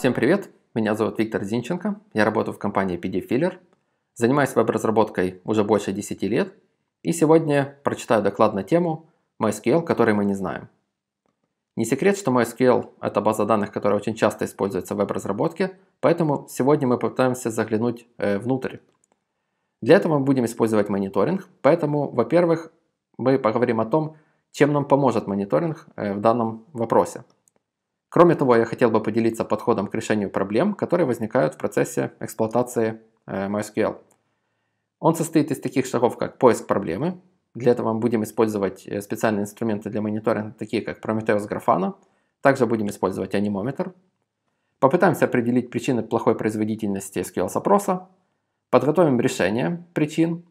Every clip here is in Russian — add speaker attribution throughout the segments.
Speaker 1: Всем привет! Меня зовут Виктор Зинченко, я работаю в компании PD Filler, занимаюсь веб-разработкой уже больше 10 лет, и сегодня прочитаю доклад на тему MySQL, который мы не знаем. Не секрет, что MySQL – это база данных, которая очень часто используется в веб-разработке, поэтому сегодня мы попытаемся заглянуть э, внутрь. Для этого мы будем использовать мониторинг, поэтому, во-первых, мы поговорим о том, чем нам поможет мониторинг э, в данном вопросе – Кроме того, я хотел бы поделиться подходом к решению проблем, которые возникают в процессе эксплуатации э, MySQL. Он состоит из таких шагов, как поиск проблемы. Для этого мы будем использовать э, специальные инструменты для мониторинга, такие как Prometheus Grafana. Также будем использовать анимометр. Попытаемся определить причины плохой производительности SQL-запроса. Подготовим решение причин.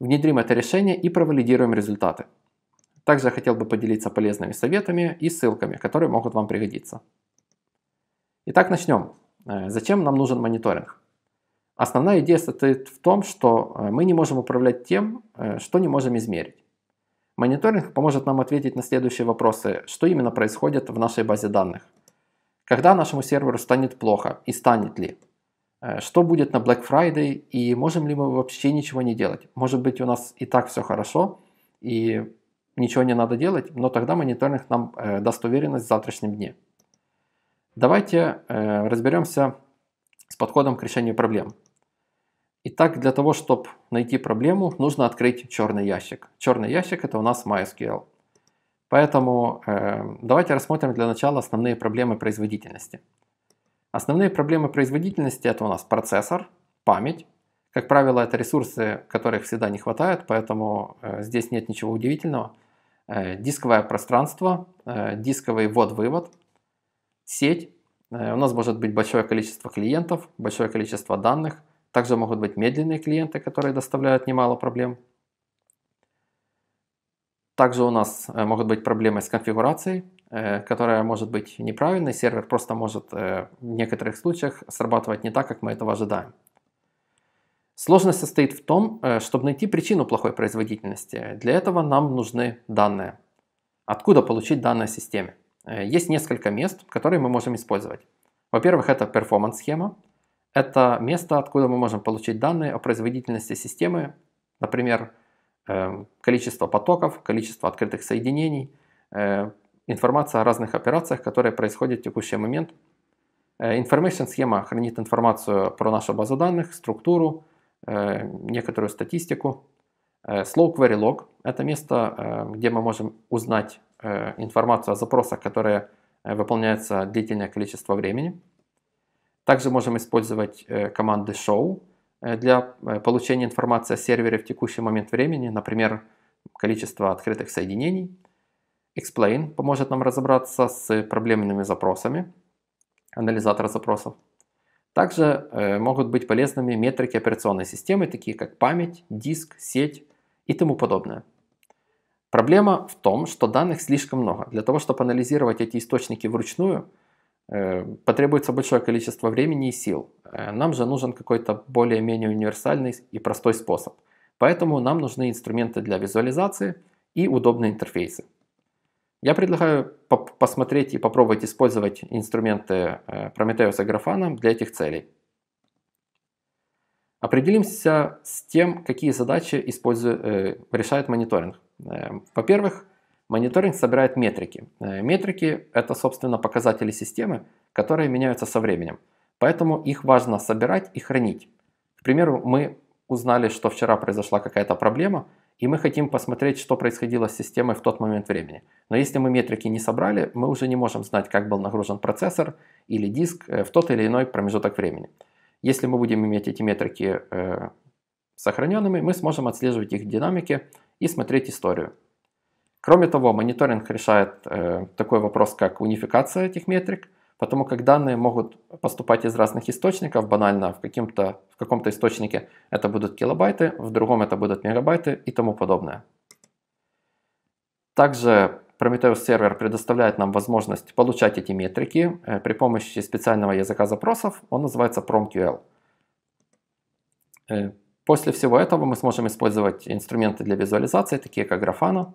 Speaker 1: Внедрим это решение и провалидируем результаты. Также хотел бы поделиться полезными советами и ссылками, которые могут вам пригодиться. Итак, начнем. Э, зачем нам нужен мониторинг? Основная идея состоит в том, что э, мы не можем управлять тем, э, что не можем измерить. Мониторинг поможет нам ответить на следующие вопросы, что именно происходит в нашей базе данных. Когда нашему серверу станет плохо и станет ли? Что будет на Black Friday и можем ли мы вообще ничего не делать? Может быть у нас и так все хорошо и ничего не надо делать, но тогда мониторинг нам э, даст уверенность в завтрашнем дне. Давайте э, разберемся с подходом к решению проблем. Итак, для того, чтобы найти проблему, нужно открыть черный ящик. Черный ящик – это у нас MySQL. Поэтому э, давайте рассмотрим для начала основные проблемы производительности. Основные проблемы производительности – это у нас процессор, память, как правило, это ресурсы, которых всегда не хватает, поэтому э, здесь нет ничего удивительного. Э, дисковое пространство, э, дисковый ввод-вывод, сеть. У нас может быть большое количество клиентов, большое количество данных. Также могут быть медленные клиенты, которые доставляют немало проблем. Также у нас могут быть проблемы с конфигурацией, которая может быть неправильной. Сервер просто может в некоторых случаях срабатывать не так, как мы этого ожидаем. Сложность состоит в том, э, чтобы найти причину плохой производительности. Для этого нам нужны данные. Откуда получить данные о системе? Э, есть несколько мест, которые мы можем использовать. Во-первых, это перформанс-схема. Это место, откуда мы можем получить данные о производительности системы, например, э, количество потоков, количество открытых соединений, информация о разных операциях, которые происходят в текущий момент. Information схема хранит информацию про нашу базу данных, структуру, Э, некоторую статистику. Э, Slow Query Log – это место, э, где мы можем узнать информацию о запросах, которые выполняются длительное количество времени. Также можем использовать команды show для получения информации о сервере в текущий момент времени, например, количество открытых соединений. Explain поможет нам разобраться с проблемными запросами, анализатор запросов – также э, могут быть полезными метрики операционной системы, такие как память, диск, сеть и тому подобное. Проблема в том, что данных слишком много. Для того, чтобы анализировать эти источники вручную, э, потребуется большое количество времени и сил. Э, нам же нужен какой-то более-менее универсальный и простой способ. Поэтому нам нужны инструменты для визуализации и удобные интерфейсы. Я предлагаю по посмотреть и попробовать использовать инструменты Prometheus э, и Grafana для этих целей. Определимся с тем, какие задачи использует, э, решает мониторинг. Э, во-первых, мониторинг собирает метрики. Э, метрики – это, собственно, показатели системы, которые меняются со временем. Поэтому их важно собирать и хранить. К примеру, мы узнали, что вчера произошла какая-то проблема – и мы хотим посмотреть, что происходило с системой в тот момент времени. Но если мы метрики не собрали, мы уже не можем знать, как был нагружен процессор или диск э, в тот или иной промежуток времени. Если мы будем иметь эти метрики э, сохраненными, мы сможем отслеживать их динамики и смотреть историю. Кроме того, мониторинг решает э, такой вопрос, как унификация этих метрик – потому как данные могут поступать из разных источников, банально в, каким-то, в каком-то источнике это будут килобайты, в другом это будут мегабайты и тому подобное. Также Prometheus сервер предоставляет нам возможность получать эти метрики э, при помощи специального языка запросов, он называется PromQL. Э, после всего этого мы сможем использовать инструменты для визуализации, такие как Grafana,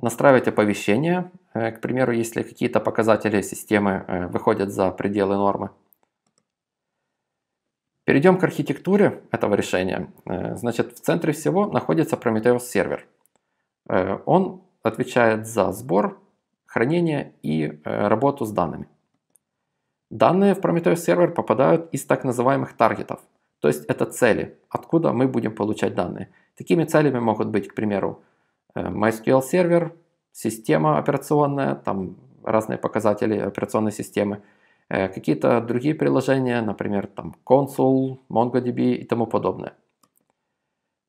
Speaker 1: настраивать оповещение. Э, к примеру, если какие-то показатели системы э, выходят за пределы нормы. Перейдем к архитектуре этого решения. Э, значит, в центре всего находится Prometheus сервер. Он отвечает за сбор, хранение и работу с данными. Данные в Prometheus сервер попадают из так называемых таргетов, то есть это цели, откуда мы будем получать данные. Такими целями могут быть, к примеру, Э, MySQL сервер, система операционная, там разные показатели операционной системы, э, какие-то другие приложения, например, там консул, MongoDB и тому подобное.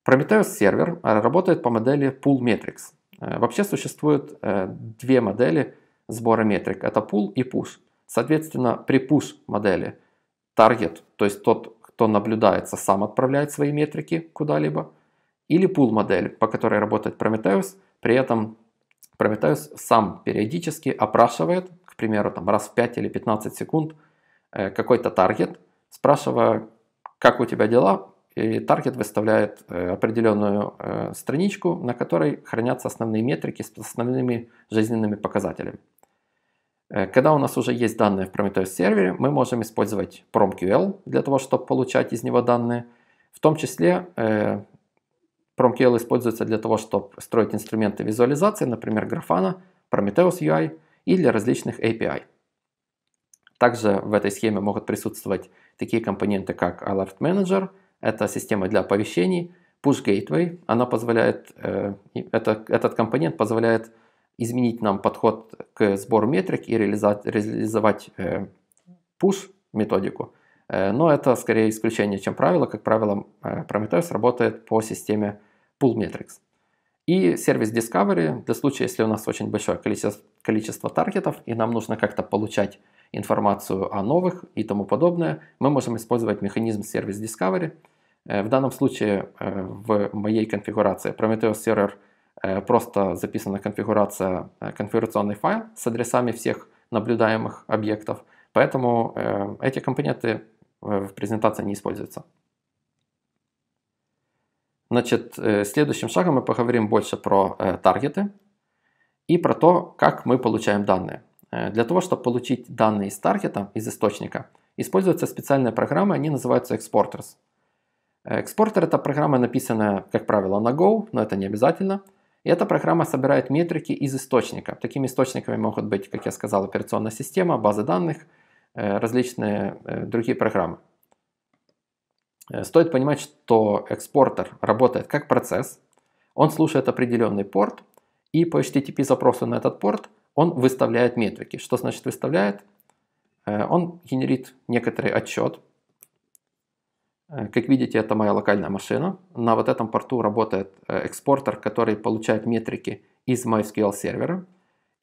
Speaker 1: Prometheus сервер а, работает по модели Pool Metrics. Э, вообще существуют две модели сбора метрик. Это Pool и Push. Соответственно, при Push модели target, то есть тот, кто наблюдается, сам отправляет свои метрики куда-либо – или пул-модель, по которой работает Prometheus, при этом Prometheus сам периодически опрашивает, к примеру, там, раз в 5 или 15 секунд э, какой-то таргет, спрашивая, как у тебя дела, и таргет выставляет э, определенную э, страничку, на которой хранятся основные метрики с основными жизненными показателями. Когда у нас уже есть данные в Prometheus сервере, мы можем использовать PromQL для того, чтобы получать из него данные. В том числе PromQL используется для того, чтобы строить инструменты визуализации, например, Grafana, Prometheus UI и для различных API. Также в этой схеме могут присутствовать такие компоненты, как Alert Manager, это система для оповещений, Push Gateway, она позволяет, э, это, этот компонент позволяет изменить нам подход к сбору метрик и реализовать, реализовать э, push методику. Э, но это скорее исключение, чем правило. Как правило, э, Prometheus работает по системе Pull Metrics. И сервис Discovery, для случая, если у нас очень большое количество, количество таргетов, и нам нужно как-то получать информацию о новых и тому подобное, мы можем использовать механизм сервис Discovery. Э, в данном случае в моей конфигурации Prometheus Server просто записана конфигурация, конфигурационный файл с адресами всех наблюдаемых объектов, поэтому эти компоненты Э, в презентации не используется. Значит, э, следующим шагом мы поговорим больше про э, таргеты и про то, как мы получаем данные. Для того, чтобы получить данные из таргета, из источника, используются специальные программы, они называются Exporters. Экспортер – это программа, написанная, как правило, на Go, но это не обязательно. И эта программа собирает метрики из источника. Такими источниками могут быть, как я сказал, операционная система, базы данных – Э, различные э, другие программы. Э, стоит понимать, что экспортер работает как процесс. Он слушает определенный порт, и по HTTP запросу на этот порт он выставляет метрики. Что значит выставляет? Он генерит некоторый отчет. Как видите, это моя локальная машина. На вот этом порту работает экспортер, который получает метрики из MySQL сервера.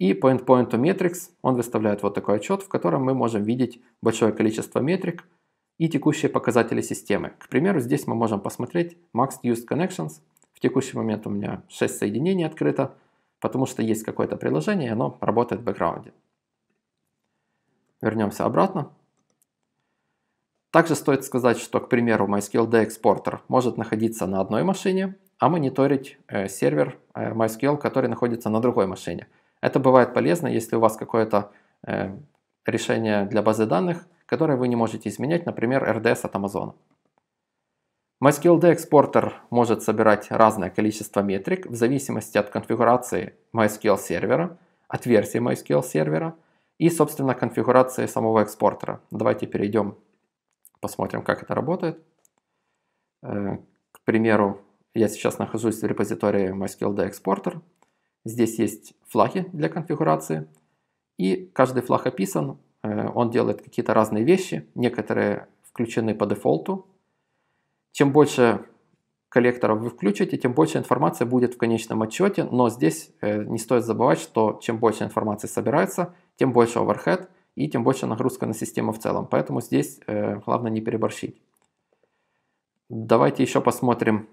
Speaker 1: И PointPoint Metrics, он выставляет вот такой отчет, в котором мы можем видеть большое количество метрик и текущие показатели системы. К примеру, здесь мы можем посмотреть Max Used Connections. В текущий момент у меня 6 соединений открыто, потому что есть какое-то приложение, и оно работает в бэкграунде. Вернемся обратно. Также стоит сказать, что, к примеру, MySQL Exporter может находиться на одной машине, а мониторить э, сервер э, MySQL, который находится на другой машине – это бывает полезно, если у вас какое-то э, решение для базы данных, которое вы не можете изменять, например, RDS от Amazon. MySQL d экспортер может собирать разное количество метрик в зависимости от конфигурации MySQL сервера, от версии MySQL сервера и, собственно, конфигурации самого экспортера. Давайте перейдем, посмотрим, как это работает. Э, к примеру, я сейчас нахожусь в репозитории MySQL d экспортер. Здесь есть флаги для конфигурации. И каждый флаг описан. Э, он делает какие-то разные вещи. Некоторые включены по дефолту. Чем больше коллекторов вы включите, тем больше информации будет в конечном отчете. Но здесь э, не стоит забывать, что чем больше информации собирается, тем больше overhead и тем больше нагрузка на систему в целом. Поэтому здесь э, главное не переборщить. Давайте еще посмотрим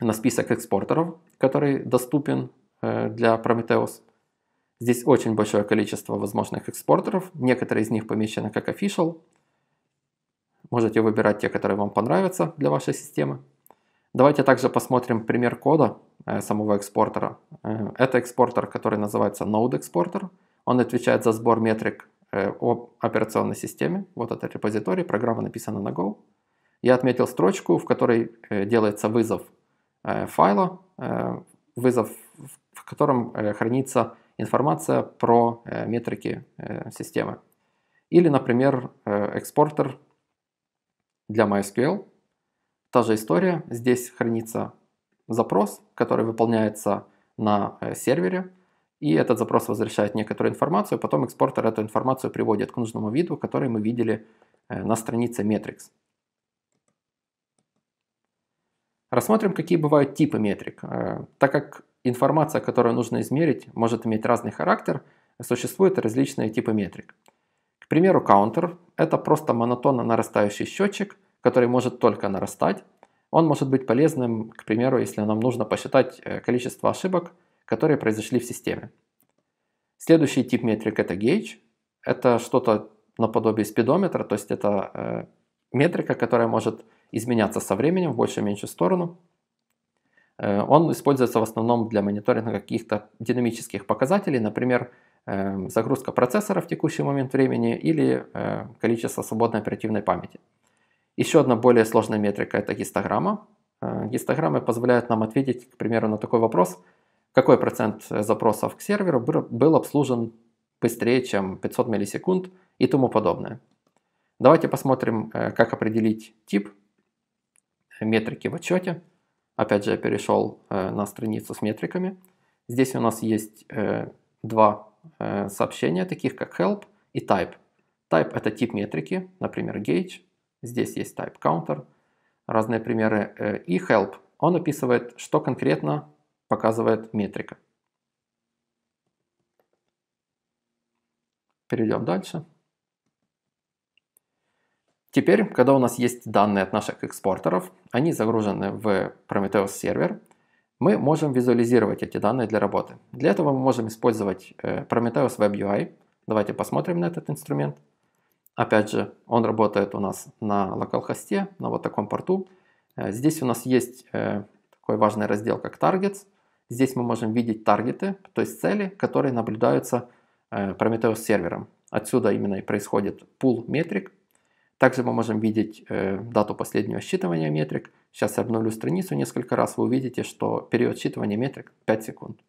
Speaker 1: на список экспортеров, который доступен Э, для Prometheus. Здесь очень большое количество возможных экспортеров. Некоторые из них помечены как official. Можете выбирать те, которые вам понравятся для вашей системы. Давайте также посмотрим пример кода э, самого экспортера. Э, это экспортер, который называется Node Exporter. Он отвечает за сбор метрик о операционной системе. Вот это репозиторий, программа написана на Go. Я отметил строчку, в которой делается вызов файла, вызов в котором э, хранится информация про э, метрики э, системы. Или, например, экспортер для MySQL. Та же история. Здесь хранится запрос, который выполняется на сервере, и этот запрос возвращает некоторую информацию, потом экспортер эту информацию приводит к нужному виду, который мы видели на странице Metrics. Рассмотрим, какие бывают типы метрик. Так как Информация, которую нужно измерить, может иметь разный характер, существуют различные типы метрик. К примеру, каунтер – это просто монотонно нарастающий счетчик, который может только нарастать. Он может быть полезным, к примеру, если нам нужно посчитать э, количество ошибок, которые произошли в системе. Следующий тип метрик – это гейдж. Это что-то наподобие спидометра, то есть это э, метрика, которая может изменяться со временем в большую-меньшую сторону – Э, он используется в основном для мониторинга каких-то динамических показателей, например, эм, загрузка процессора в текущий момент времени или э, количество свободной оперативной памяти. Еще одна более сложная метрика – это гистограмма. Э, гистограммы позволяют нам ответить, к примеру, на такой вопрос, какой процент запросов к серверу был обслужен быстрее, чем 500 миллисекунд и тому подобное. Давайте посмотрим, как определить тип метрики в отчете – Опять же, я перешел э, на страницу с метриками. Здесь у нас есть э, два э, сообщения, таких как help и type. Type – это тип метрики, например, gauge. Здесь есть type counter, разные примеры. И help – он описывает, что конкретно показывает метрика. Перейдем дальше. Теперь, когда у нас есть данные от наших экспортеров, они загружены в Prometheus сервер, мы можем визуализировать эти данные для работы. Для этого мы можем использовать э, Prometheus Web UI. Давайте посмотрим на этот инструмент. Опять же, он работает у нас на локалхосте, на вот таком порту. Э, здесь у нас есть э, такой важный раздел, как Targets. Здесь мы можем видеть таргеты, то есть цели, которые наблюдаются Prometheus сервером. Отсюда именно и происходит пул метрик, также мы можем видеть э, дату последнего считывания метрик. Сейчас я обновлю страницу несколько раз, вы увидите, что период считывания метрик 5 секунд.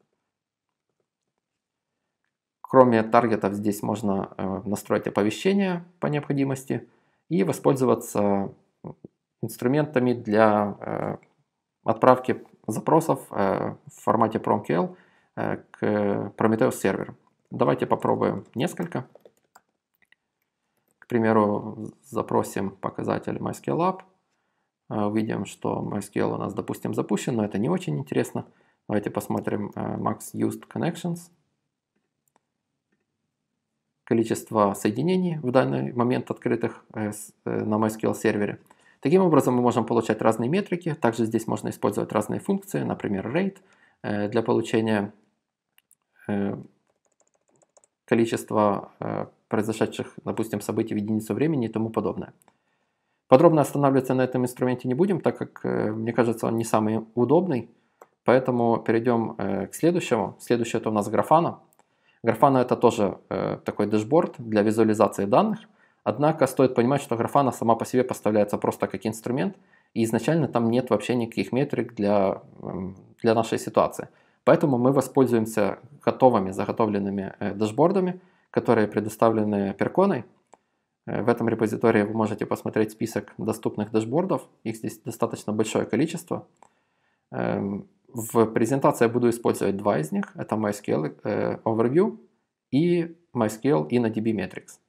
Speaker 1: Кроме таргетов здесь можно э, настроить оповещение по необходимости и воспользоваться инструментами для э, отправки запросов э, в формате PromQL э, к Prometheus серверу. Давайте попробуем несколько. К примеру, запросим показатель MySQL App, э, увидим, что MySQL у нас, допустим, запущен, но это не очень интересно. Давайте посмотрим э, max used connections. Количество соединений в данный момент открытых э, на MySQL сервере. Таким образом мы можем получать разные метрики. Также здесь можно использовать разные функции, например, rate для получения количества произошедших, допустим, событий в единицу времени и тому подобное. Подробно останавливаться на этом инструменте не будем, так как, э, мне кажется, он не самый удобный. Поэтому перейдем э, к следующему. Следующее это у нас Grafana. Grafana это тоже э, такой дэшборд для визуализации данных. Однако стоит понимать, что Grafana сама по себе поставляется просто как инструмент, и изначально там нет вообще никаких метрик для, для нашей ситуации. Поэтому мы воспользуемся готовыми, заготовленными дашбордами которые предоставлены перконой. Э, в этом репозитории вы можете посмотреть список доступных дашбордов. Их здесь достаточно большое количество. Эм, в презентации я буду использовать два из них. Это MySQL э, Overview и MySQL InnoDB Metrics.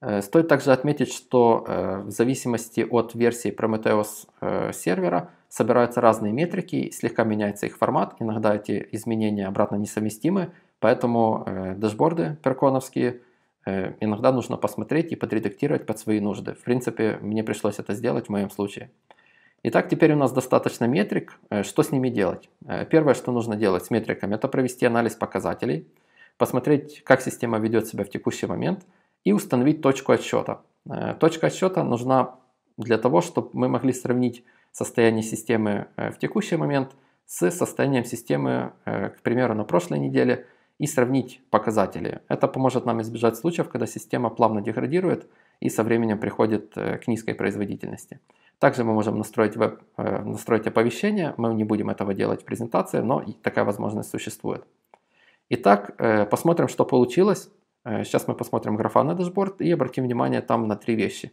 Speaker 1: Э, стоит также отметить, что э, в зависимости от версии Prometheus э, сервера собираются разные метрики, слегка меняется их формат, иногда эти изменения обратно несовместимы, поэтому дашборды перконовские иногда нужно посмотреть и подредактировать под свои нужды. В принципе, мне пришлось это сделать в моем случае. Итак, теперь у нас достаточно метрик. Что с ними делать? Первое, что нужно делать с метриками, это провести анализ показателей, посмотреть, как система ведет себя в текущий момент – и установить точку отсчета. Э, точка отсчета нужна для того, чтобы мы могли сравнить состояние системы э, в текущий момент с состоянием системы, э, к примеру, на прошлой неделе, и сравнить показатели. Это поможет нам избежать случаев, когда система плавно деградирует и со временем приходит к низкой производительности. Также мы можем настроить, веб, настроить оповещение, мы не будем этого делать в презентации, но такая возможность существует. Итак, посмотрим, что получилось. Э, сейчас мы посмотрим графа дашборд и обратим внимание там на три вещи.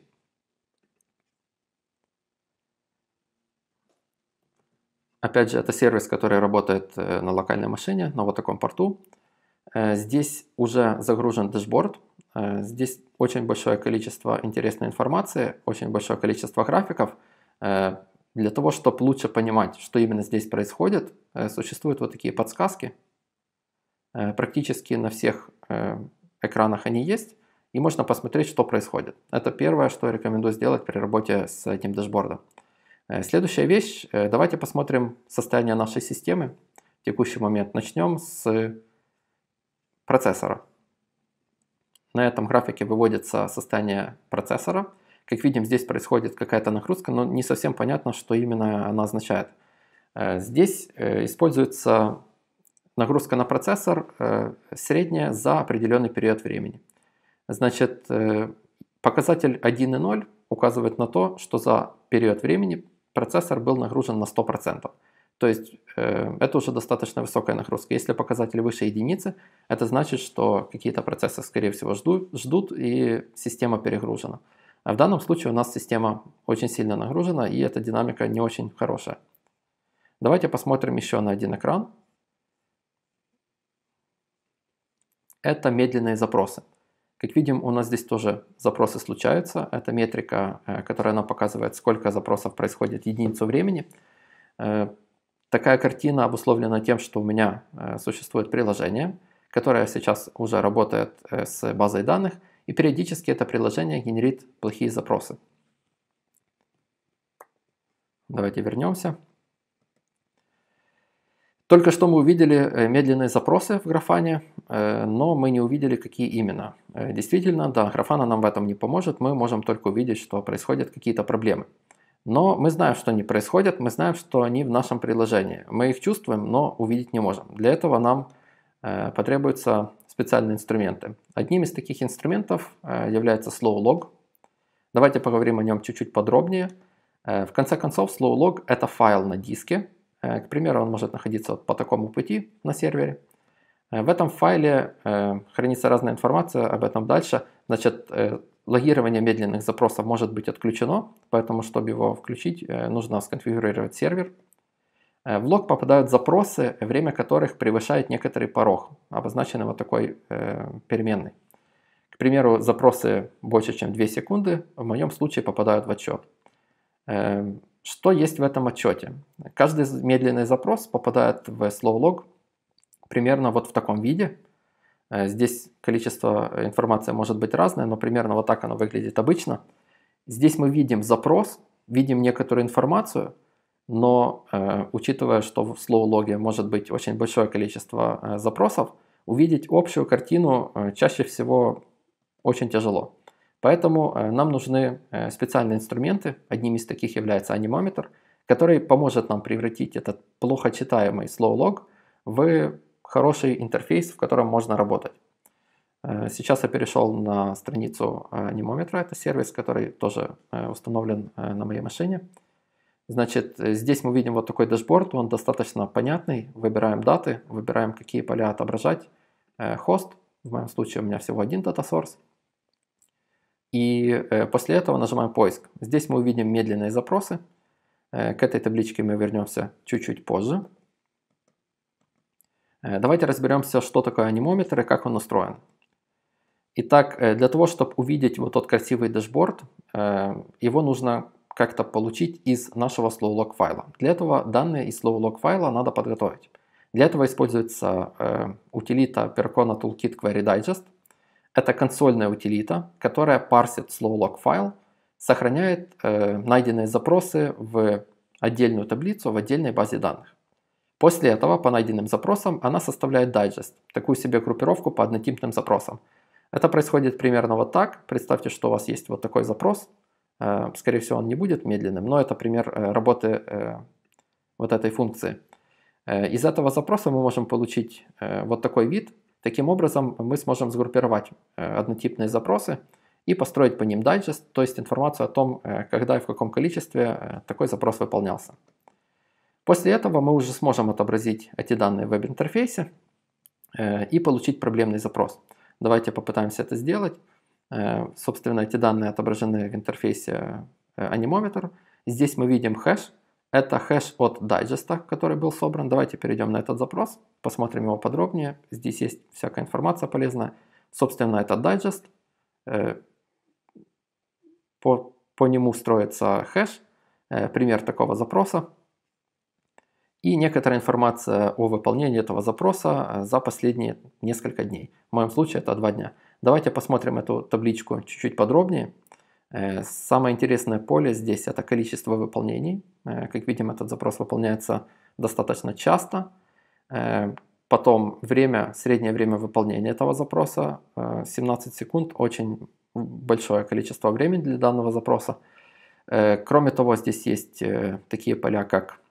Speaker 1: Опять же, это сервис, который работает э, на локальной машине, на вот таком порту. Э, здесь уже загружен дашборд. Здесь очень большое количество интересной информации, очень большое количество графиков. Для того, чтобы лучше понимать, что именно здесь происходит, существуют вот такие подсказки. Практически на всех экранах они есть, и можно посмотреть, что происходит. Это первое, что рекомендую сделать при работе с этим дашбордом. Э, следующая вещь, э, давайте посмотрим состояние нашей системы в текущий момент. Начнем с процессора. На этом графике выводится состояние процессора. Как видим, здесь происходит какая-то нагрузка, но не совсем понятно, что именно она означает. Э, здесь используется нагрузка на процессор э, средняя за определенный период времени. Значит, э, показатель 1.0 указывает на то, что за период времени процессор был нагружен на 100%. То есть э, это уже достаточно высокая нагрузка. Если показатель выше единицы, это значит, что какие-то процессы, скорее всего, ждут, ждут и система перегружена. А в данном случае у нас система очень сильно нагружена, и эта динамика не очень хорошая. Давайте посмотрим еще на один экран. это медленные запросы. Как видим, у нас здесь тоже запросы случаются. Это метрика, э, которая нам показывает, сколько запросов происходит в единицу времени. Э, такая картина обусловлена тем, что у меня э, существует приложение, которое сейчас уже работает с базой данных, и периодически это приложение генерит плохие запросы. Давайте вернемся. Только что мы увидели э, медленные запросы в графане, э, но мы не увидели, какие именно. Э, действительно, да, графана нам в этом не поможет, мы можем только увидеть, что происходят какие-то проблемы. Но мы знаем, что они происходят, мы знаем, что они в нашем приложении. Мы их чувствуем, но увидеть не можем. Для этого нам потребуются специальные инструменты. Одним из таких инструментов является SlowLog. Давайте поговорим о нем чуть-чуть подробнее. В конце концов, SlowLog – это файл на диске, Э, к примеру, он может находиться вот по такому пути на сервере. Э, в этом файле э, хранится разная информация об этом дальше. Значит, логирование медленных запросов может быть отключено, поэтому, чтобы его включить, нужно сконфигурировать сервер. В лог попадают запросы, время которых превышает некоторый порог, обозначенный вот такой переменной. К примеру, запросы больше, чем 2 секунды, в моем случае попадают в отчет. Эм, что есть в этом отчете? Каждый медленный запрос попадает в словлог примерно вот в таком виде. Э, здесь количество э, информации может быть разное, но примерно вот так оно выглядит обычно. Здесь мы видим запрос, видим некоторую информацию, но э, учитывая, что в слоу-логе может быть очень большое количество э, запросов, увидеть общую картину э, чаще всего очень тяжело. Поэтому э, нам нужны э, специальные инструменты, одним из таких является анимометр, который поможет нам превратить этот плохо читаемый slow log в хороший интерфейс, в котором можно работать. Э, сейчас я перешел на страницу анимометра, это сервис, который тоже установлен на моей машине. Значит, здесь мы видим вот такой дашборд, он достаточно понятный. Выбираем даты, выбираем, какие поля отображать. Хост, в моем случае у меня всего один дата source. И э, после этого нажимаем «Поиск». Здесь мы увидим медленные запросы. Э, к этой табличке мы вернемся чуть-чуть позже. Э, давайте разберемся, что такое анимометр и как он устроен. Итак, для того, чтобы увидеть вот тот красивый дашборд, его нужно как-то получить из нашего slowlog файла. Для этого данные из slowlog файла надо подготовить. Для этого используется утилита Percona Toolkit Query Digest – это консольная утилита, которая парсит slowlock файл, сохраняет э, найденные запросы в отдельную таблицу, в отдельной базе данных. После этого по найденным запросам она составляет дайджест, такую себе группировку по однотипным запросам. Это происходит примерно вот так. Представьте, что у вас есть вот такой запрос. Э, скорее всего, он не будет медленным, но это пример э, работы э, вот этой функции. Из этого запроса мы можем получить вот такой вид, Таким образом, мы сможем сгруппировать э, однотипные запросы и построить по ним дайджест, то есть информацию о том, э, когда и в каком количестве э, такой запрос выполнялся. После этого мы уже сможем отобразить эти данные в веб-интерфейсе и получить проблемный запрос. Давайте попытаемся это сделать. Собственно, эти данные отображены в интерфейсе Animometer. Здесь мы видим хэш – это хэш от дайджеста, который был собран. Давайте перейдем на этот запрос, посмотрим его подробнее. Здесь есть всякая информация полезная. Собственно, это дайджест. Э, по, по нему строится хэш, э, пример такого запроса. И некоторая информация о выполнении этого запроса э, за последние несколько дней. В моем случае это два дня. Давайте посмотрим эту табличку чуть-чуть подробнее. Э, самое интересное поле здесь это количество выполнений. Э, как видим, этот запрос выполняется достаточно часто. Э, потом время, среднее время выполнения этого запроса 17 секунд, очень большое количество времени для данного запроса. Кроме того, здесь есть такие поля, как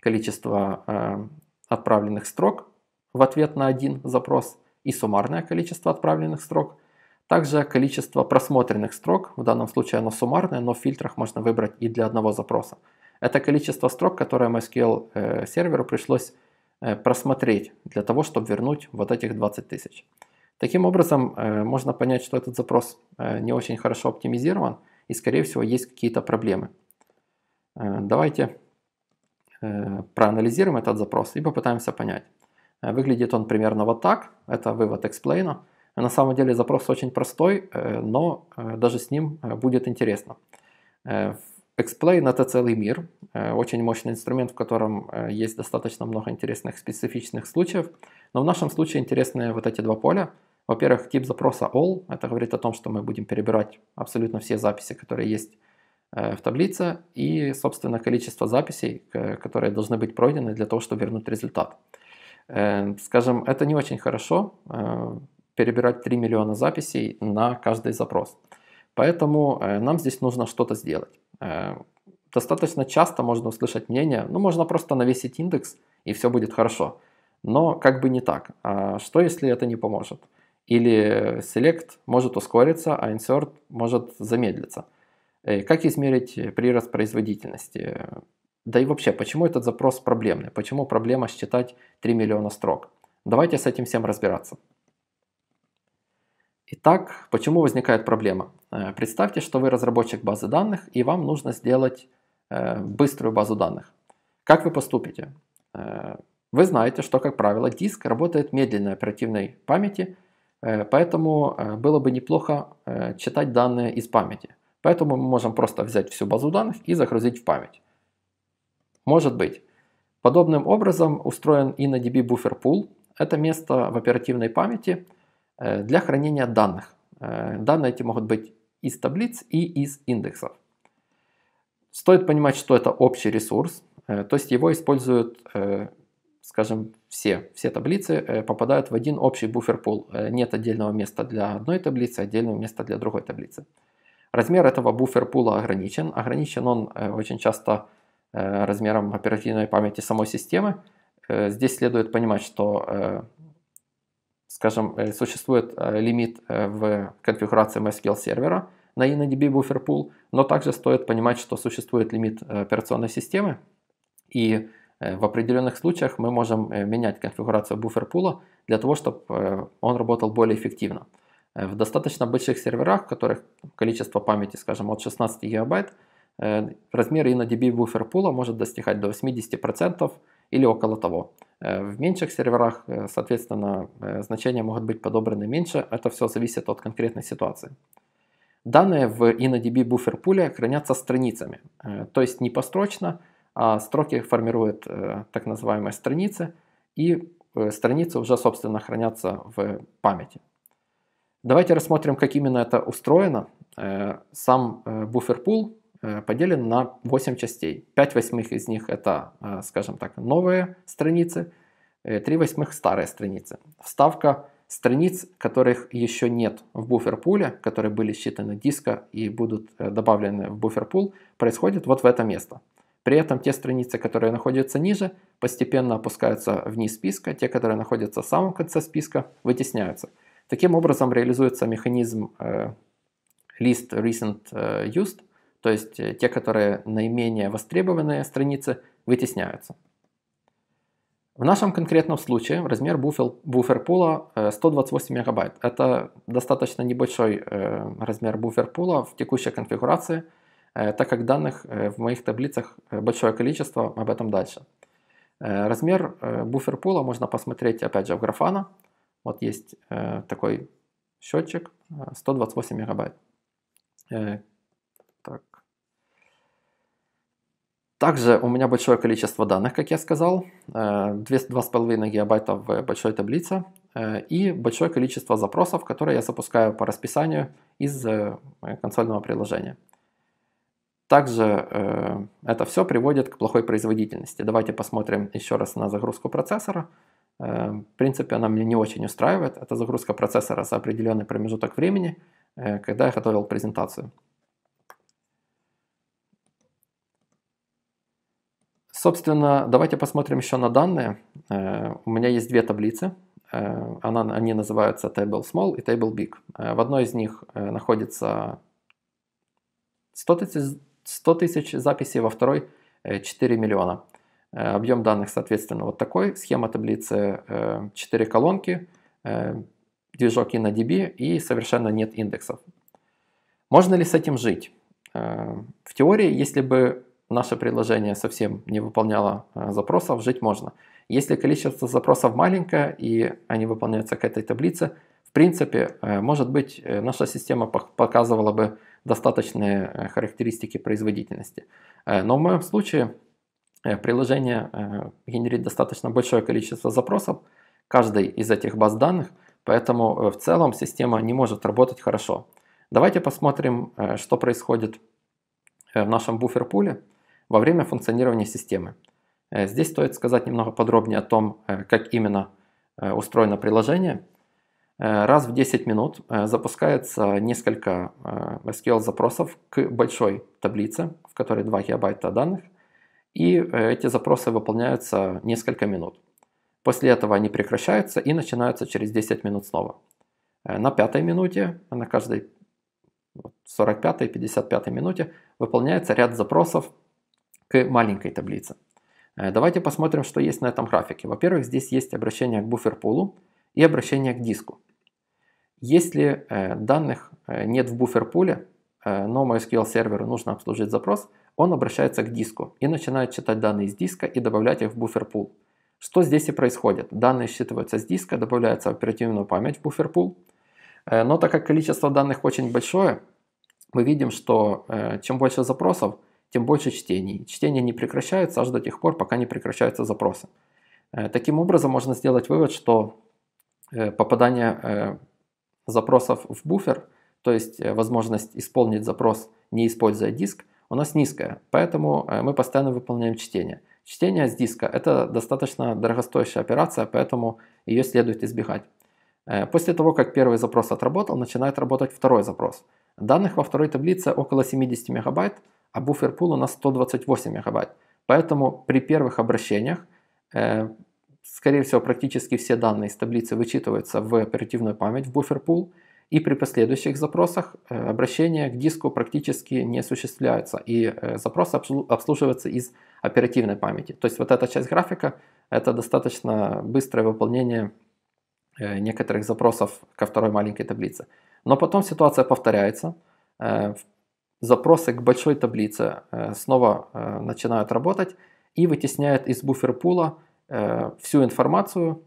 Speaker 1: количество отправленных строк в ответ на один запрос и суммарное количество отправленных строк – также количество просмотренных строк, в данном случае оно суммарное, но в фильтрах можно выбрать и для одного запроса. Это количество строк, которое MySQL э, серверу пришлось э, просмотреть для того, чтобы вернуть вот этих 20 тысяч. Таким образом, э, можно понять, что этот запрос не очень хорошо оптимизирован и, скорее всего, есть какие-то проблемы. Давайте проанализируем этот запрос и попытаемся понять. Выглядит он примерно вот так. Это вывод эксплейна. А на самом деле запрос очень простой, э, но э, даже с ним э, будет интересно. Explain – это целый мир, очень мощный инструмент, в котором есть достаточно много интересных специфичных случаев. Но в нашем случае интересны вот эти два поля. Во-первых, тип запроса all – это говорит о том, что мы будем перебирать абсолютно все записи, которые есть в таблице, и, собственно, количество записей, которые должны быть пройдены для того, чтобы вернуть результат. Скажем, это не очень хорошо, перебирать 3 миллиона записей на каждый запрос. Поэтому э, нам здесь нужно что-то сделать. Э, достаточно часто можно услышать мнение, ну можно просто навесить индекс и все будет хорошо. Но как бы не так. А что если это не поможет? Или select может ускориться, а insert может замедлиться. Э, как измерить прирост производительности? Да и вообще, почему этот запрос проблемный? Почему проблема считать 3 миллиона строк? Давайте с этим всем разбираться. Итак, почему возникает проблема? Э, представьте, что вы разработчик базы данных, и вам нужно сделать э, быструю базу данных. Как вы поступите? Э, вы знаете, что, как правило, диск работает медленной оперативной памяти, поэтому было бы неплохо читать данные из памяти. Поэтому мы можем просто взять всю базу данных и загрузить в память. Может быть. Подобным образом устроен и на DB буфер пул. Это место в оперативной памяти – Э, для хранения данных. Э, данные эти могут быть из таблиц и из индексов. Стоит понимать, что это общий ресурс, э, то есть его используют, скажем, все. Все таблицы попадают в один общий буфер-пул. Нет отдельного места для одной таблицы, отдельного места для другой таблицы. Размер этого буфер-пула ограничен. Ограничен он очень часто размером оперативной памяти самой системы. Здесь следует понимать, что скажем, э, существует э, лимит э, в конфигурации MySQL сервера на InnoDB Buffer Pool, но также стоит понимать, что существует лимит операционной системы, и в определенных случаях мы можем менять конфигурацию буфер пула для того, чтобы он работал более эффективно. В достаточно больших серверах, в которых количество памяти, скажем, от 16 гигабайт, размер InnoDB пула может достигать до 80%, или около того. Э, в меньших серверах, э, соответственно, э, значения могут быть подобраны меньше. Это все зависит от конкретной ситуации. Данные в InnoDB буфер пуле хранятся страницами, то есть не построчно, а строки формируют так называемые страницы, и страницы уже, собственно, хранятся в памяти. Давайте рассмотрим, как именно это устроено. Сам буфер пул Э, поделен на 8 частей. 5 восьмых из них это, э, скажем так, новые страницы, 3 э, восьмых старые страницы. Вставка страниц, которых еще нет в буфер-пуле, которые были считаны диска и будут добавлены в буфер-пул, происходит вот в это место. При этом те страницы, которые находятся ниже, постепенно опускаются вниз списка, те, которые находятся в самом конце списка, вытесняются. Таким образом реализуется механизм э, list recent э, used, то есть э, те, которые наименее востребованные страницы, вытесняются. В нашем конкретном случае размер буфер, буферпула 128 э, мегабайт. Это достаточно небольшой э, размер пула в текущей конфигурации, так как данных в моих таблицах большое количество, об этом дальше. Размер пула можно посмотреть опять же в Grafana. Вот есть такой счетчик 128 мегабайт. Так. Также у меня большое количество данных, как я сказал, 2,5 э, гигабайта в большой таблице э, и большое количество запросов, которые я запускаю по расписанию из э, консольного приложения. Также это все приводит к плохой производительности. Давайте посмотрим еще раз на загрузку процессора. В принципе, она меня не очень устраивает. Это загрузка процессора за определенный промежуток времени, когда я готовил презентацию. Собственно, давайте посмотрим еще на данные. Э, у меня есть две таблицы. Э, они называются Table Small и Table Big. Э, в одной из них находится 100 тысяч, 100 тысяч записей, во второй 4 миллиона. Объем данных, соответственно, вот такой. Схема таблицы 4 колонки, движок InnoDB и совершенно нет индексов. Можно ли с этим жить? В теории, если бы наше приложение совсем не выполняло э, запросов, жить можно. Если количество запросов маленькое и они выполняются к этой таблице, в принципе, э, может быть, э, наша система показывала бы достаточные характеристики производительности. Но в моем случае приложение генерит достаточно большое количество запросов, каждой из этих баз данных, поэтому в целом система не может работать хорошо. Давайте посмотрим, что происходит в нашем буфер-пуле во время функционирования системы. Э, здесь стоит сказать немного подробнее о том, э, как именно э, устроено приложение. Раз в 10 минут запускается несколько SQL-запросов к большой таблице, в которой 2 гигабайта данных, и эти запросы выполняются несколько минут. После этого они прекращаются и начинаются через 10 минут снова. На пятой минуте, на каждой 45-55 минуте выполняется ряд запросов к маленькой таблице. Э, давайте посмотрим, что есть на этом графике. Во-первых, здесь есть обращение к буфер-пулу и обращение к диску. Если э, данных э, нет в буфер-пуле, но MySQL серверу нужно обслужить запрос, он обращается к диску и начинает читать данные из диска и добавлять их в буфер-пул. Что здесь и происходит? Данные считываются с диска, добавляются в оперативную память в буфер-пул. Но так как количество данных очень большое, мы видим, что чем больше запросов, тем больше чтений. Чтения не прекращаются, аж до тех пор, пока не прекращаются запросы. Э, таким образом, можно сделать вывод, что э, попадание э, запросов в буфер, то есть возможность исполнить запрос, не используя диск, у нас низкая, поэтому мы постоянно выполняем чтение. Чтение с диска – это достаточно дорогостоящая операция, поэтому ее следует избегать. После того, как первый запрос отработал, начинает работать второй запрос. Данных во второй таблице около 70 мегабайт – а буфер-пул у нас 128 мегабайт. Поэтому при первых обращениях, э, скорее всего, практически все данные из таблицы вычитываются в оперативную память, в буфер-пул, и при последующих запросах э, обращения к диску практически не осуществляются, и э, запросы обслуживаются из оперативной памяти. То есть вот эта часть графика – это достаточно быстрое выполнение э, некоторых запросов ко второй маленькой таблице. Но потом ситуация повторяется, э, запросы к большой таблице э, снова э, начинают работать и вытесняют из буферпула э, всю информацию.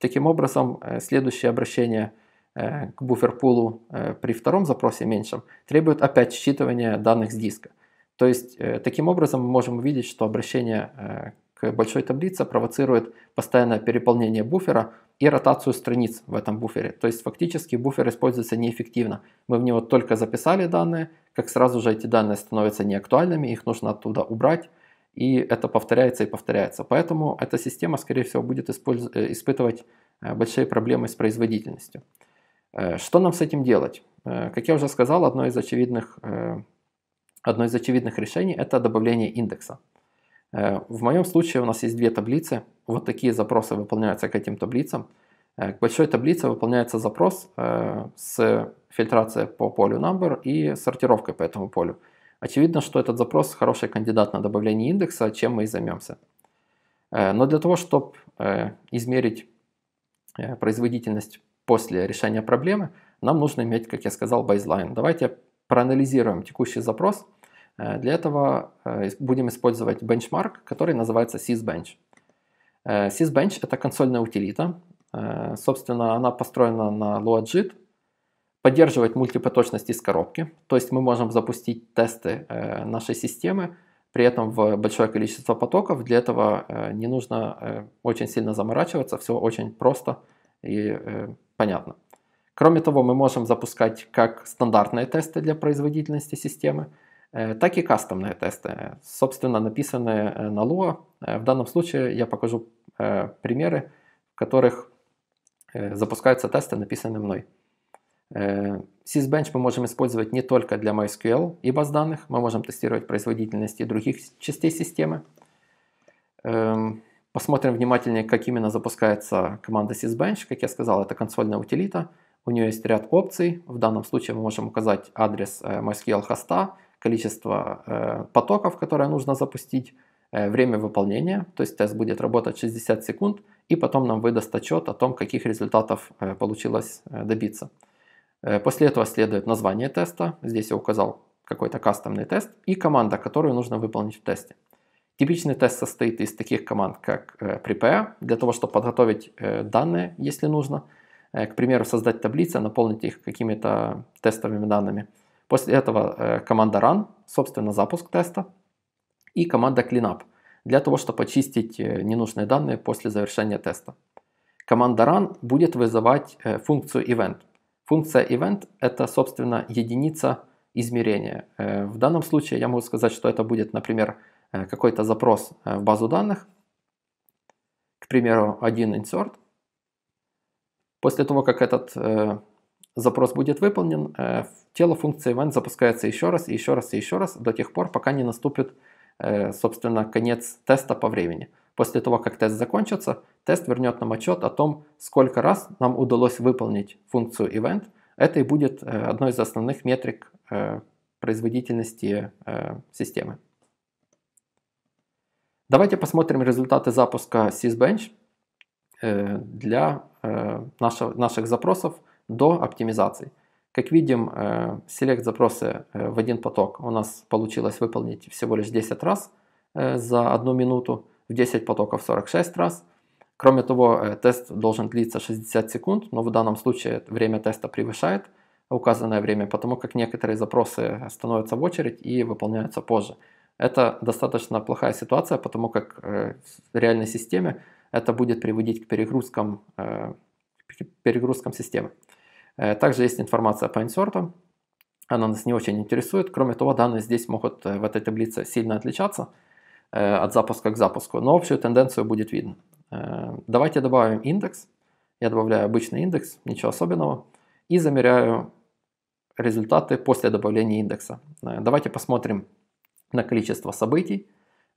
Speaker 1: Таким образом, следующее обращение к буферпулу при втором запросе меньшем требует опять считывания данных с диска. То есть, таким образом мы можем увидеть, что обращение большой таблице провоцирует постоянное переполнение буфера и ротацию страниц в этом буфере. То есть фактически буфер используется неэффективно. Мы в него только записали данные, как сразу же эти данные становятся неактуальными, их нужно оттуда убрать, и это повторяется и повторяется. Поэтому эта система, скорее всего, будет э, испытывать э, большие проблемы с производительностью. Э, что нам с этим делать? Как я уже сказал, одно из очевидных, одно из очевидных решений – это добавление индекса. Э, в моем случае у нас есть две таблицы. Вот такие запросы выполняются к этим таблицам. Э, к большой таблице выполняется запрос э, с фильтрацией по полю number и сортировкой по этому полю. Очевидно, что этот запрос хороший кандидат на добавление индекса, чем мы и займемся. Но для того, чтобы измерить производительность после решения проблемы, нам нужно иметь, как я сказал, baseline. Давайте проанализируем текущий запрос – Э, для этого э, будем использовать бенчмарк, который называется sysbench. Э, sysbench – это консольная утилита. Собственно, она построена на Loadjit, поддерживает мультипоточность из коробки, то есть мы можем запустить тесты нашей системы, при этом в большое количество потоков. Для этого не нужно очень сильно заморачиваться, все очень просто и понятно. Кроме того, мы можем запускать как стандартные тесты для производительности системы – Э, так и кастомные тесты, собственно, написанные э, на Lua. Э, в данном случае я покажу примеры, в которых запускаются тесты, написанные мной. SysBench мы можем использовать не только для MySQL и баз данных, мы можем тестировать производительность и других частей системы. Эм, посмотрим внимательнее, как именно запускается команда SysBench. Как я сказал, это консольная утилита. У нее есть ряд опций. В данном случае мы можем указать адрес MySQL хоста, количество э, потоков, которые нужно запустить, э, время выполнения, то есть тест будет работать 60 секунд, и потом нам выдаст отчет о том, каких результатов э, получилось добиться. после этого следует название теста, здесь я указал какой-то кастомный тест, и команда, которую нужно выполнить в тесте. Типичный тест состоит из таких команд, как prepare, для того, чтобы подготовить данные, если нужно, к примеру, создать таблицы, наполнить их какими-то тестовыми данными – После этого э, команда run, собственно, запуск теста и команда cleanup для того, чтобы очистить э, ненужные данные после завершения теста. Команда run будет вызывать э, функцию event. Функция event – это, собственно, единица измерения. В данном случае я могу сказать, что это будет, например, какой-то запрос в базу данных, к примеру, один insert. После того, как этот запрос будет выполнен, э, тело функции event запускается еще раз, и еще раз, и еще раз, до тех пор, пока не наступит, э, собственно, конец теста по времени. После того, как тест закончится, тест вернет нам отчет о том, сколько раз нам удалось выполнить функцию event. Это и будет э, одной из основных метрик производительности системы. Давайте посмотрим результаты запуска SysBench для наших запросов до оптимизации. Как видим, э, селект запросы э, в один поток у нас получилось выполнить всего лишь 10 раз э, за одну минуту, в 10 потоков 46 раз. Кроме того, тест должен длиться 60 секунд, но в данном случае время теста превышает указанное время, потому как некоторые запросы становятся в очередь и выполняются позже. Это достаточно плохая ситуация, потому как в реальной системе это будет приводить к перегрузкам, к перегрузкам системы. Э, также есть информация по инсертам, она нас не очень интересует. Кроме того, данные здесь могут э, в этой таблице сильно отличаться э, от запуска к запуску, но общую тенденцию будет видно. Давайте добавим индекс. Я добавляю обычный индекс, ничего особенного, и замеряю результаты после добавления индекса. Давайте посмотрим на количество событий.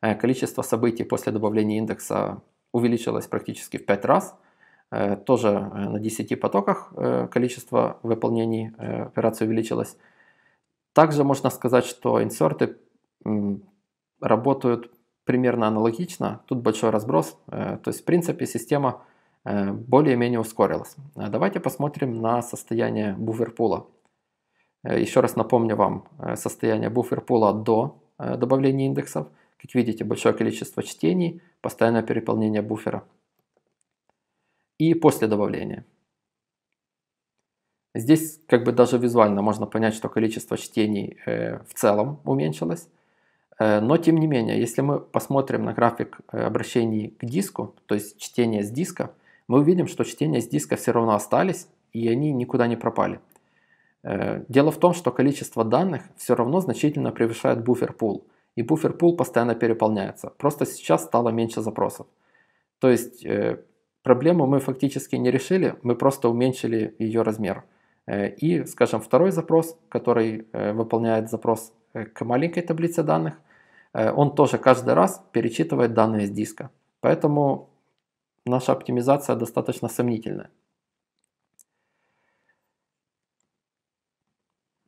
Speaker 1: Количество событий после добавления индекса увеличилось практически в 5 раз – Э, тоже э, на 10 потоках э, количество выполнений операции увеличилось. Также можно сказать, что инсерты работают примерно аналогично, тут большой разброс, то есть в принципе система более-менее ускорилась. Давайте посмотрим на состояние буферпула. Еще раз напомню вам состояние буферпула до добавления индексов. Как видите, большое количество чтений, постоянное переполнение буфера – и после добавления. Здесь как бы даже визуально можно понять, что количество чтений э, в целом уменьшилось. Э, но тем не менее, если мы посмотрим на график э, обращений к диску, то есть чтение с диска, мы увидим, что чтения с диска все равно остались, и они никуда не пропали. Э, дело в том, что количество данных все равно значительно превышает буфер-пул, и буфер-пул постоянно переполняется. Просто сейчас стало меньше запросов. То есть э, Проблему мы фактически не решили, мы просто уменьшили ее размер. Э, и, скажем, второй запрос, который э, выполняет запрос э, к маленькой таблице данных, он тоже каждый раз перечитывает данные с диска. Поэтому наша оптимизация достаточно сомнительная.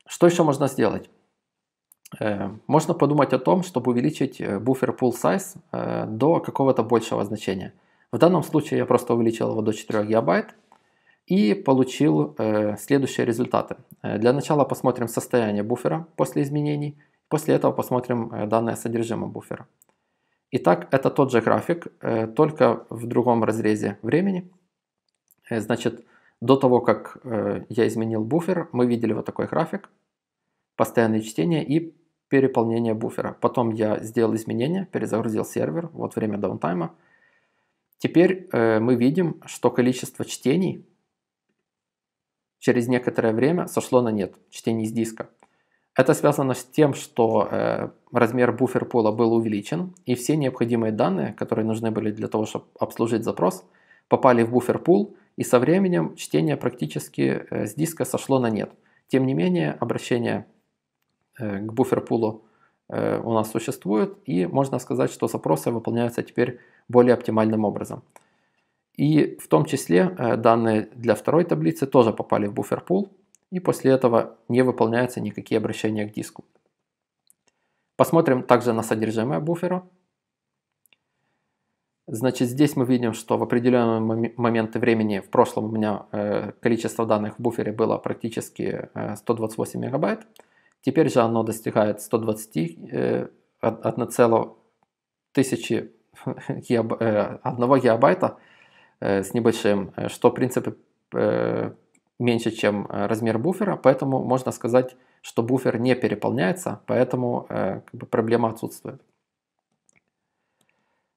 Speaker 1: Что еще можно сделать? Можно подумать о том, чтобы увеличить буфер pool size до какого-то большего значения – в данном случае я просто увеличил его до 4 гигабайт и получил э, следующие результаты. Э, для начала посмотрим состояние буфера после изменений, после этого посмотрим э, данное содержимое буфера. Итак, это тот же график, э, только в другом разрезе времени. Э, значит, до того, как э, я изменил буфер, мы видели вот такой график, постоянное чтение и переполнение буфера. Потом я сделал изменения, перезагрузил сервер, вот время даунтайма – Теперь э, мы видим, что количество чтений через некоторое время сошло на нет, чтений с диска. Это связано с тем, что э, размер буфер-пула был увеличен, и все необходимые данные, которые нужны были для того, чтобы обслужить запрос, попали в буфер-пул, и со временем чтение практически э, с диска сошло на нет. Тем не менее, обращение э, к буфер-пулу э, у нас существует, и можно сказать, что запросы выполняются теперь более оптимальным образом. И в том числе э, данные для второй таблицы тоже попали в буфер пул и после этого не выполняются никакие обращения к диску. Посмотрим также на содержимое буфера. Значит, здесь мы видим, что в определенные моменты времени, в прошлом у меня э, количество данных в буфере было практически э, 128 мегабайт. Теперь же оно достигает 120, э, 1,1000 1 гигабайта э, э, с небольшим, э, что, в принципе, меньше, чем размер буфера, поэтому можно сказать, что буфер не переполняется, поэтому как бы, проблема отсутствует.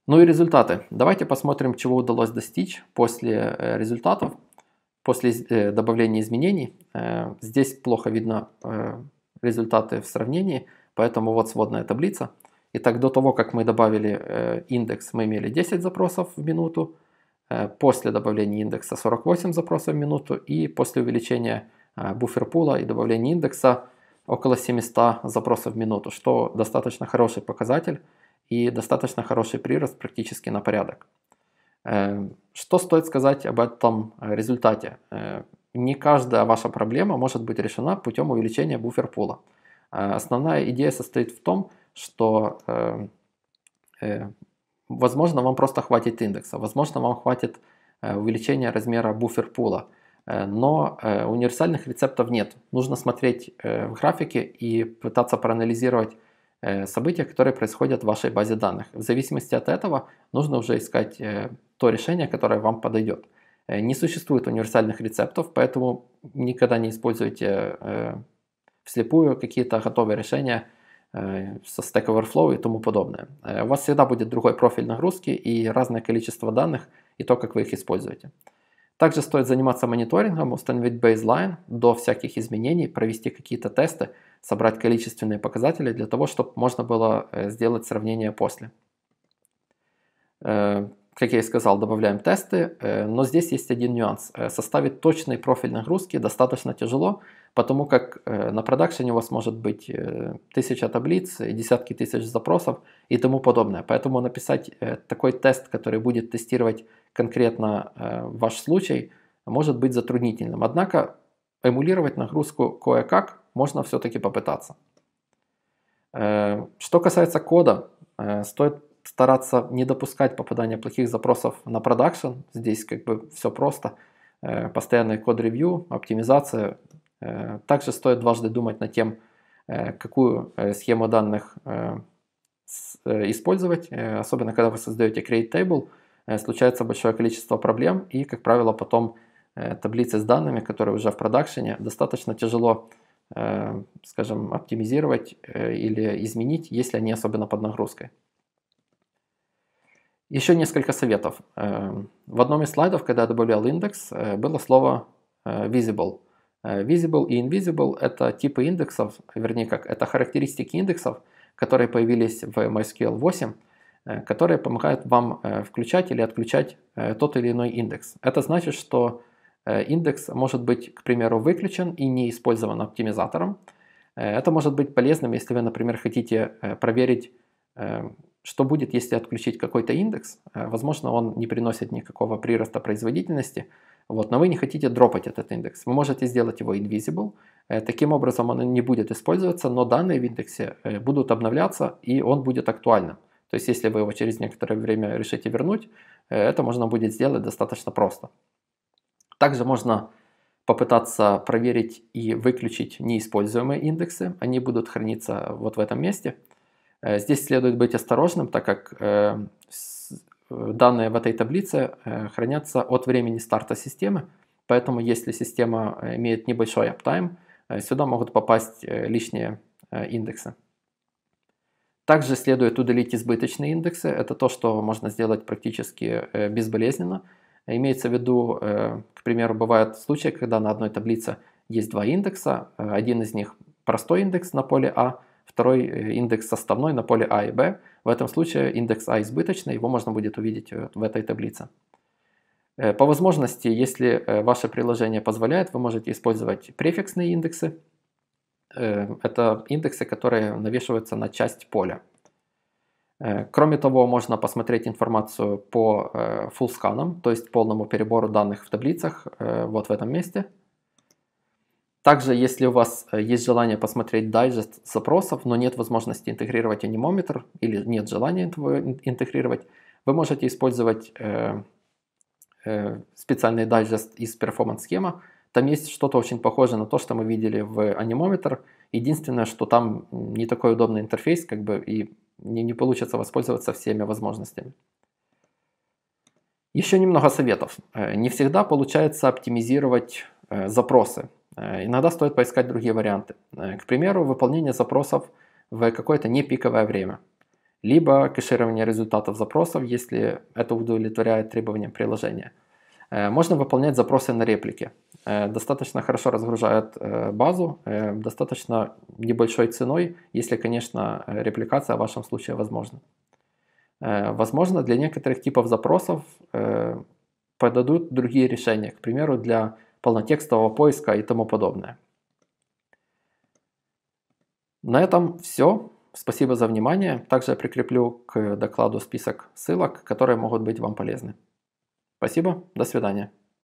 Speaker 1: Ну и результаты. Давайте посмотрим, чего удалось достичь после результатов, после добавления изменений. Здесь плохо видно результаты в сравнении, поэтому вот сводная таблица – Итак, до того, как мы добавили э, индекс, мы имели 10 запросов в минуту, э, после добавления индекса 48 запросов в минуту и после увеличения э, буферпула и добавления индекса около 700 запросов в минуту, что достаточно хороший показатель и достаточно хороший прирост практически на порядок. Что стоит сказать об этом результате? Не каждая ваша проблема может быть решена путем увеличения буферпула. пула а основная идея состоит в том, что, эм, э, возможно, вам просто хватит индекса, возможно, вам хватит э, увеличения размера буфер-пула, э, но универсальных рецептов нет. Нужно смотреть в графике и пытаться проанализировать события, которые происходят в вашей базе данных. В зависимости от этого нужно уже искать то решение, которое вам подойдет. Не существует универсальных рецептов, поэтому никогда не используйте вслепую какие-то готовые решения э, со Stack Overflow и тому подобное. Э, у вас всегда будет другой профиль нагрузки и разное количество данных и то, как вы их используете. Также стоит заниматься мониторингом, установить бейзлайн до всяких изменений, провести какие-то тесты, собрать количественные показатели для того, чтобы можно было э, сделать сравнение после как я и сказал, добавляем тесты, э, но здесь есть один нюанс. Э, составить точный профиль нагрузки достаточно тяжело, потому как э, на продакшене у вас может быть тысяча таблиц, десятки тысяч запросов и тому подобное. Поэтому написать такой тест, который будет тестировать конкретно ваш случай, может быть затруднительным. Однако эмулировать нагрузку кое-как можно все-таки попытаться. Что касается кода, стоит стараться не допускать попадания плохих запросов на продакшн. Здесь как бы все просто. Э, постоянный код-ревью, оптимизация. Э, также стоит дважды думать над тем, э, какую схему данных использовать. Особенно, когда вы создаете create table, случается большое количество проблем, и, как правило, потом таблицы с данными, которые уже в продакшене, достаточно тяжело скажем, оптимизировать или изменить, если они особенно под нагрузкой. Еще несколько советов. Эм, в одном из слайдов, когда я добавлял индекс, э, было слово э, visible. Э, visible и invisible – это типы индексов, вернее как, это характеристики индексов, которые появились в MySQL 8, которые помогают вам включать или отключать тот или иной индекс. Это значит, что индекс может быть, к примеру, выключен и не использован оптимизатором. Это может быть полезным, если вы, например, хотите проверить эм, что будет, если отключить какой-то индекс? Э, возможно, он не приносит никакого прироста производительности, вот, но вы не хотите дропать этот индекс. Вы можете сделать его invisible, э, таким образом он не будет использоваться, но данные в индексе э, будут обновляться и он будет актуальным. То есть, если вы его через некоторое время решите вернуть, это можно будет сделать достаточно просто. Также можно попытаться проверить и выключить неиспользуемые индексы. Они будут храниться вот в этом месте. Э, здесь следует быть осторожным, так как э, э, данные в этой таблице хранятся от времени старта системы, поэтому если система имеет небольшой аптайм, сюда могут попасть лишние индексы. Также следует удалить избыточные индексы. Это то, что можно сделать практически безболезненно. Имеется в виду, к примеру, бывают случаи, когда на одной таблице есть два индекса. Один из них простой индекс на поле А, второй э, индекс составной на поле А и Б. В этом случае индекс А избыточный, его можно будет увидеть э, в этой таблице. Э, по возможности, если ваше приложение позволяет, вы можете использовать префиксные индексы. Это индексы, которые навешиваются на часть поля. Кроме того, можно посмотреть информацию по full то есть полному перебору данных в таблицах, вот в этом месте – также, если у вас э, есть желание посмотреть дайджест запросов, но нет возможности интегрировать анимометр или нет желания этого интегрировать, вы можете использовать э, э, специальный дайджест из Performance схема. Там есть что-то очень похожее на то, что мы видели в анимометр. Единственное, что там не такой удобный интерфейс, как бы и не, не получится воспользоваться всеми возможностями. Еще немного советов. Не всегда получается оптимизировать запросы. Э, иногда стоит поискать другие варианты. Э, к примеру, выполнение запросов в какое-то не пиковое время. Либо кэширование результатов запросов, если это удовлетворяет требованиям приложения. Э, можно выполнять запросы на реплики. Достаточно хорошо разгружает базу, достаточно небольшой ценой, если, конечно, репликация в вашем случае возможна. Возможно, для некоторых типов запросов подадут другие решения. К примеру, для полнотекстового поиска и тому подобное. На этом все. Спасибо за внимание. Также я прикреплю к докладу список ссылок, которые могут быть вам полезны. Спасибо, до свидания.